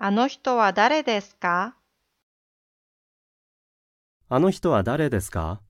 あの人は誰ですかあの人は誰ですか